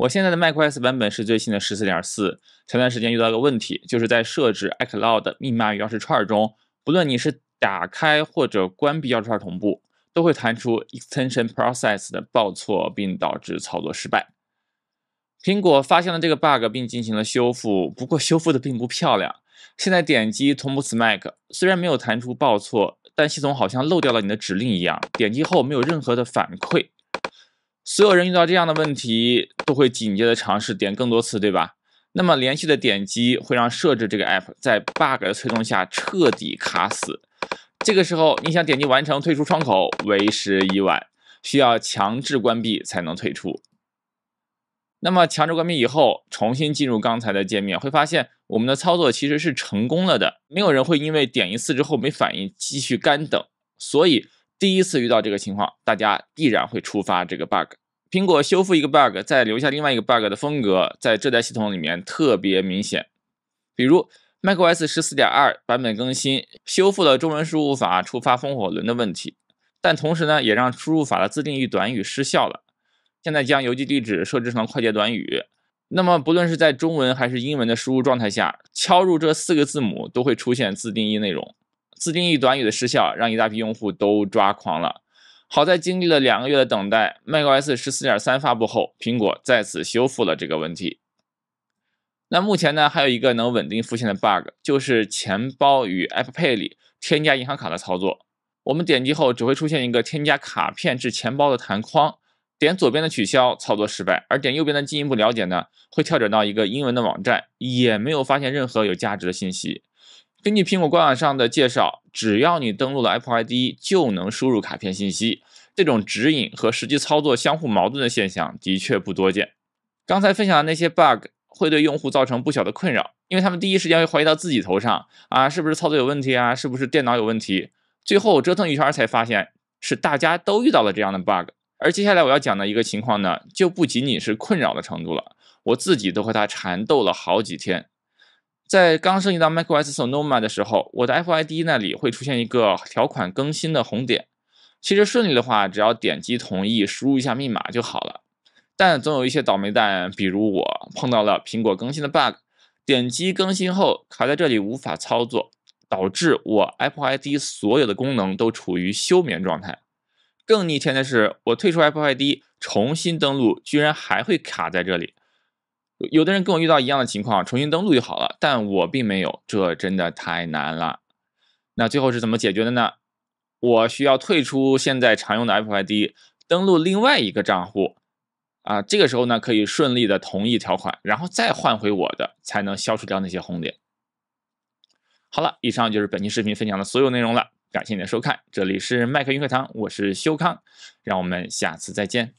我现在的 macOS 版本是最新的十四点四。前段时间遇到个问题，就是在设置 iCloud 密码与钥匙串中，不论你是打开或者关闭钥匙串同步，都会弹出 Extension Process 的报错，并导致操作失败。苹果发现了这个 bug 并进行了修复，不过修复的并不漂亮。现在点击同步 Mac，虽然没有弹出报错，但系统好像漏掉了你的指令一样，点击后没有任何的反馈。所有人遇到这样的问题都会紧接着尝试点更多次，对吧？那么连续的点击会让设置这个 app 在 bug 的推动下彻底卡死。这个时候你想点击完成退出窗口为时已晚，需要强制关闭才能退出。那么强制关闭以后重新进入刚才的界面，会发现我们的操作其实是成功了的。没有人会因为点一次之后没反应继续干等，所以第一次遇到这个情况，大家必然会触发这个 bug。苹果修复一个 bug，再留下另外一个 bug 的风格，在这代系统里面特别明显。比如，macOS 十四点二版本更新修复了中文输入法触发风火轮的问题，但同时呢，也让输入法的自定义短语失效了。现在将邮寄地址设置成快捷短语，那么不论是在中文还是英文的输入状态下，敲入这四个字母都会出现自定义内容。自定义短语的失效，让一大批用户都抓狂了。好在经历了两个月的等待，macOS 十四点三发布后，苹果再次修复了这个问题。那目前呢，还有一个能稳定复现的 bug，就是钱包与 App Pay 里添加银行卡的操作。我们点击后只会出现一个添加卡片至钱包的弹框，点左边的取消操作失败，而点右边的进一步了解呢，会跳转到一个英文的网站，也没有发现任何有价值的信息。根据苹果官网上的介绍，只要你登录了 Apple ID，就能输入卡片信息。这种指引和实际操作相互矛盾的现象的确不多见。刚才分享的那些 bug 会对用户造成不小的困扰，因为他们第一时间会怀疑到自己头上啊，是不是操作有问题啊，是不是电脑有问题？最后折腾一圈才发现是大家都遇到了这样的 bug。而接下来我要讲的一个情况呢，就不仅仅是困扰的程度了，我自己都和它缠斗了好几天。在刚升级到 macOS Sonoma 的时候，我的 Apple ID 那里会出现一个条款更新的红点。其实顺利的话，只要点击同意，输入一下密码就好了。但总有一些倒霉蛋，比如我，碰到了苹果更新的 bug，点击更新后卡在这里无法操作，导致我 Apple ID 所有的功能都处于休眠状态。更逆天的是，我退出 Apple ID 重新登录，居然还会卡在这里。有的人跟我遇到一样的情况，重新登录就好了，但我并没有，这真的太难了。那最后是怎么解决的呢？我需要退出现在常用的 Apple ID，登录另外一个账户，啊，这个时候呢可以顺利的同意条款，然后再换回我的，才能消除掉那些红点。好了，以上就是本期视频分享的所有内容了，感谢你的收看，这里是麦克云课堂，我是修康，让我们下次再见。